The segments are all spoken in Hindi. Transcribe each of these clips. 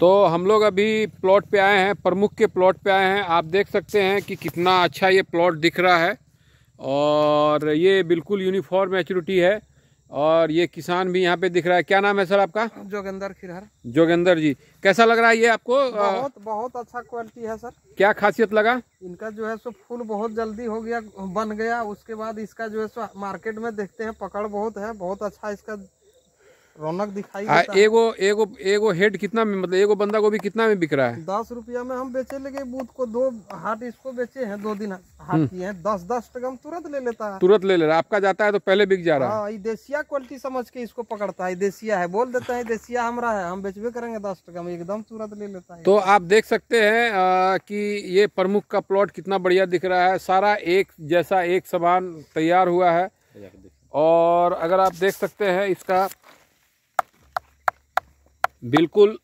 तो हम लोग अभी प्लॉट पे आए हैं प्रमुख के प्लॉट पे आए हैं आप देख सकते हैं कि कितना अच्छा ये प्लॉट दिख रहा है और ये बिल्कुल यूनिफॉर्म मेचोरिटी है और ये किसान भी यहाँ पे दिख रहा है क्या नाम है सर आपका जोगेंद्र खिरहर जोगेंद्र जी कैसा लग रहा है ये आपको बहुत बहुत अच्छा क्वालिटी है सर क्या खासियत लगा इनका जो है सो फूल बहुत जल्दी हो गया बन गया उसके बाद इसका जो है सो मार्केट में देखते हैं पकड़ बहुत है बहुत अच्छा इसका रौनक दिखाई एगो एगो एगो हेड कितना में मतलब एगो बंदा गोभी कितना में बिक रहा है दस रुपया में हम बेचे लगे बूथ को दो हाट इसको बेचे हैं दो दिन हाट हम्म। किए हैं दस दस टका हम तुरंत ले लेता है तुरंत ले ले रहा आपका जाता है तो पहले बिक जा रहा है हाँ, देसिया क्वालिटी समझ के इसको पकड़ता है देसिया है बोल देता है देसिया हमारा है हम बेचबे करेंगे दस टका में एकदम तुरंत ले लेता है तो आप देख सकते है की ये प्रमुख का प्लॉट कितना बढ़िया दिख रहा है सारा एक जैसा एक समान तैयार हुआ है और अगर आप देख सकते हैं इसका बिल्कुल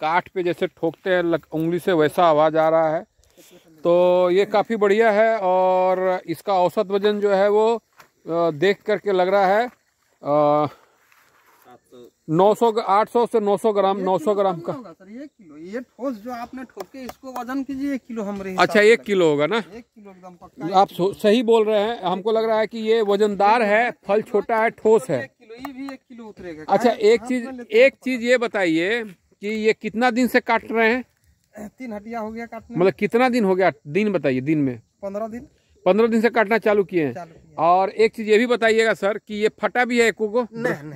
काठ पे जैसे ठोकते हैं उंगली से वैसा आवाज़ आ रहा है तो ये काफ़ी बढ़िया है और इसका औसत वज़न जो है वो देख करके लग रहा है आ, नौ सौ आठ सौ से नौ सौ ग्राम नौ सौ ग्राम का ये किलो ये ठोस जो आपने ठोके इसको वजन कीजिए एक किलो हम अच्छा एक किलो होगा ना एक किलो एकदम पक्का आप सही बोल रहे हैं हमको लग रहा है कि ये वजनदार है फल छोटा है ठोस है किलो ये भी एक किलो उतरेगा अच्छा एक चीज एक चीज ये बताइए कि ये कितना दिन से काट रहे हैं तीन हटिया हो गया काटने मतलब कितना दिन हो गया दिन बताइए दिन में पंद्रह दिन पंद्रह दिन से काटना चालू किए हैं और एक चीज ये भी बताइएगा सर कि ये फटा भी है एक को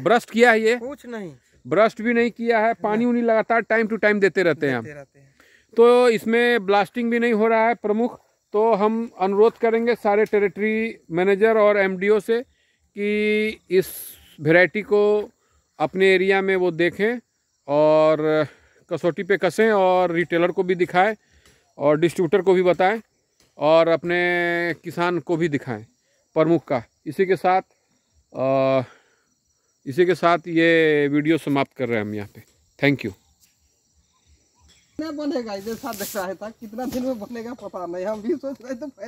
ब्रस्ट किया है ये कुछ नहीं ब्रस्ट भी नहीं किया है पानी उनी लगातार टाइम टू टाइम देते रहते हैं तो इसमें ब्लास्टिंग भी नहीं हो रहा है प्रमुख तो हम अनुरोध करेंगे सारे टेरिटरी मैनेजर और एमडीओ से कि इस वेराइटी को अपने एरिया में वो देखें और कसौटी पे कसें और रिटेलर को भी दिखाएं और डिस्ट्रीब्यूटर को भी बताएं और अपने किसान को भी दिखाएं प्रमुख का इसी के साथ आ, इसी के साथ ये वीडियो समाप्त कर रहे हैं हम यहाँ पे थैंक यू कितना बनेगा साथ दिख रहा है था कितना दिन में बनेगा पता नहीं हम भी सोच रहे तो